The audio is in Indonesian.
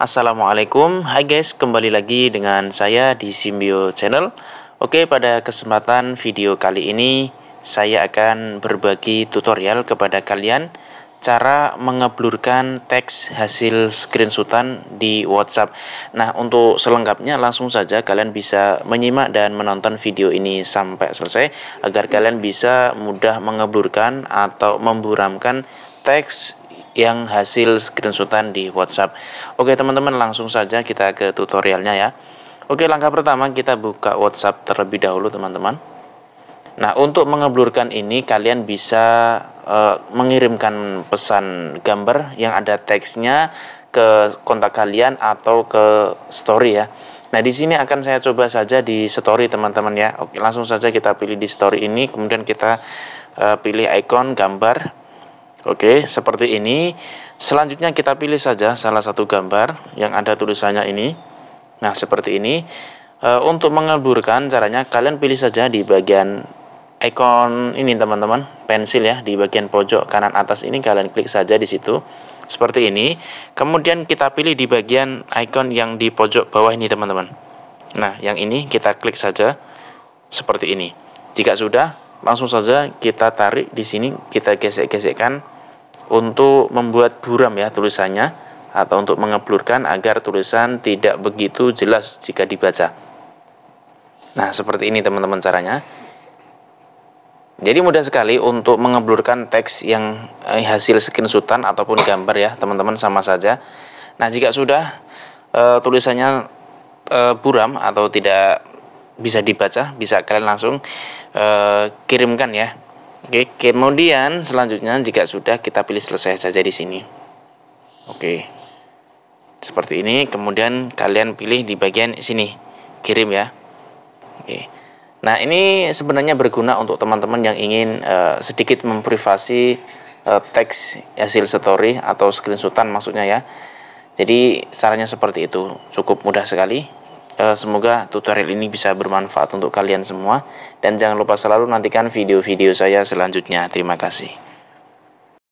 Assalamualaikum, hai guys, kembali lagi dengan saya di Simbio Channel Oke, pada kesempatan video kali ini saya akan berbagi tutorial kepada kalian cara mengeblurkan teks hasil screenshotan di WhatsApp. Nah, untuk selengkapnya langsung saja kalian bisa menyimak dan menonton video ini sampai selesai agar kalian bisa mudah mengeblurkan atau memburamkan teks yang hasil screenshotan di WhatsApp. Oke teman-teman langsung saja kita ke tutorialnya ya. Oke langkah pertama kita buka WhatsApp terlebih dahulu teman-teman. Nah untuk mengeblurkan ini kalian bisa uh, mengirimkan pesan gambar yang ada teksnya ke kontak kalian atau ke story ya. Nah, di sini akan saya coba saja di story teman-teman ya. Oke, langsung saja kita pilih di story ini, kemudian kita uh, pilih icon gambar. Oke, seperti ini. Selanjutnya kita pilih saja salah satu gambar yang ada tulisannya ini. Nah, seperti ini. E, untuk mengeburkan caranya kalian pilih saja di bagian ikon ini teman-teman, pensil ya, di bagian pojok kanan atas ini kalian klik saja di situ. Seperti ini. Kemudian kita pilih di bagian ikon yang di pojok bawah ini teman-teman. Nah, yang ini kita klik saja seperti ini. Jika sudah, langsung saja kita tarik di sini kita gesek-gesekkan untuk membuat buram ya tulisannya atau untuk mengeblurkan agar tulisan tidak begitu jelas jika dibaca nah seperti ini teman-teman caranya jadi mudah sekali untuk mengeblurkan teks yang eh, hasil screenshotan ataupun gambar ya teman-teman sama saja nah jika sudah e, tulisannya e, buram atau tidak bisa dibaca, bisa kalian langsung uh, kirimkan ya. Oke, kemudian selanjutnya jika sudah kita pilih selesai saja di sini. Oke. Seperti ini, kemudian kalian pilih di bagian sini, kirim ya. Oke. Nah, ini sebenarnya berguna untuk teman-teman yang ingin uh, sedikit memprivasi uh, teks hasil story atau screenshotan maksudnya ya. Jadi caranya seperti itu, cukup mudah sekali. Eh, semoga tutorial ini bisa bermanfaat untuk kalian semua dan jangan lupa selalu nantikan video-video saya selanjutnya. Terima kasih.